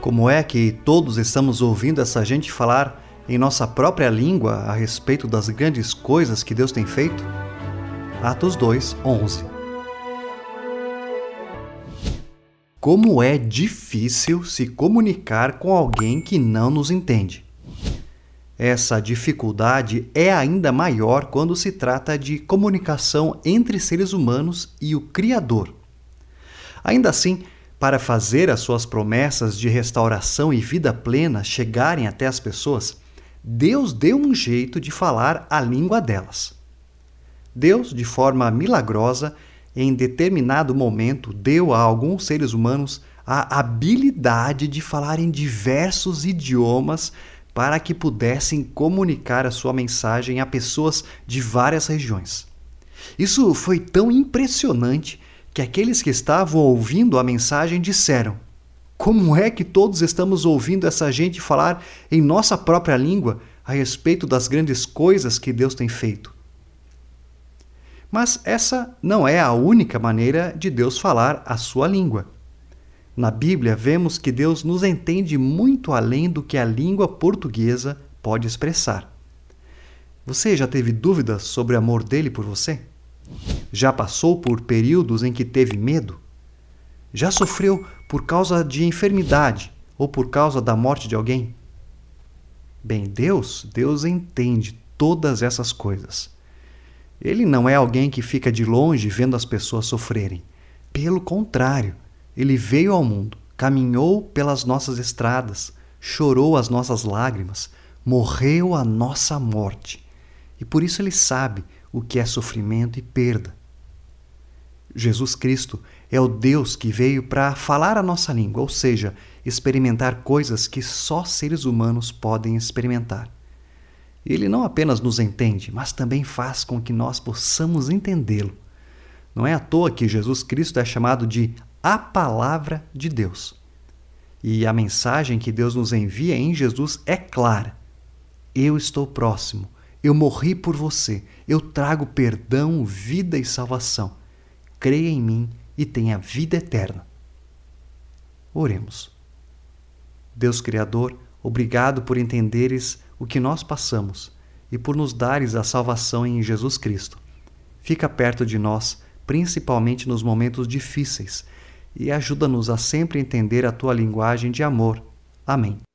Como é que todos estamos ouvindo essa gente falar em nossa própria língua a respeito das grandes coisas que Deus tem feito? Atos 2, 11. Como é difícil se comunicar com alguém que não nos entende. Essa dificuldade é ainda maior quando se trata de comunicação entre seres humanos e o Criador. Ainda assim, para fazer as suas promessas de restauração e vida plena chegarem até as pessoas, Deus deu um jeito de falar a língua delas. Deus, de forma milagrosa, em determinado momento, deu a alguns seres humanos a habilidade de falar em diversos idiomas para que pudessem comunicar a sua mensagem a pessoas de várias regiões. Isso foi tão impressionante que aqueles que estavam ouvindo a mensagem disseram: Como é que todos estamos ouvindo essa gente falar em nossa própria língua a respeito das grandes coisas que Deus tem feito? Mas essa não é a única maneira de Deus falar a sua língua. Na Bíblia, vemos que Deus nos entende muito além do que a língua portuguesa pode expressar. Você já teve dúvidas sobre o amor dele por você? Já passou por períodos em que teve medo? Já sofreu por causa de enfermidade ou por causa da morte de alguém? Bem, Deus, Deus entende todas essas coisas. Ele não é alguém que fica de longe vendo as pessoas sofrerem. Pelo contrário, ele veio ao mundo, caminhou pelas nossas estradas, chorou as nossas lágrimas, morreu a nossa morte. E por isso ele sabe o que é sofrimento e perda. Jesus Cristo é o Deus que veio para falar a nossa língua, ou seja, experimentar coisas que só seres humanos podem experimentar. Ele não apenas nos entende, mas também faz com que nós possamos entendê-lo. Não é à toa que Jesus Cristo é chamado de a palavra de Deus. E a mensagem que Deus nos envia em Jesus é clara: Eu estou próximo, eu morri por você, eu trago perdão, vida e salvação creia em mim e tenha vida eterna. Oremos. Deus Criador, obrigado por entenderes o que nós passamos e por nos dares a salvação em Jesus Cristo. Fica perto de nós, principalmente nos momentos difíceis, e ajuda-nos a sempre entender a tua linguagem de amor. Amém.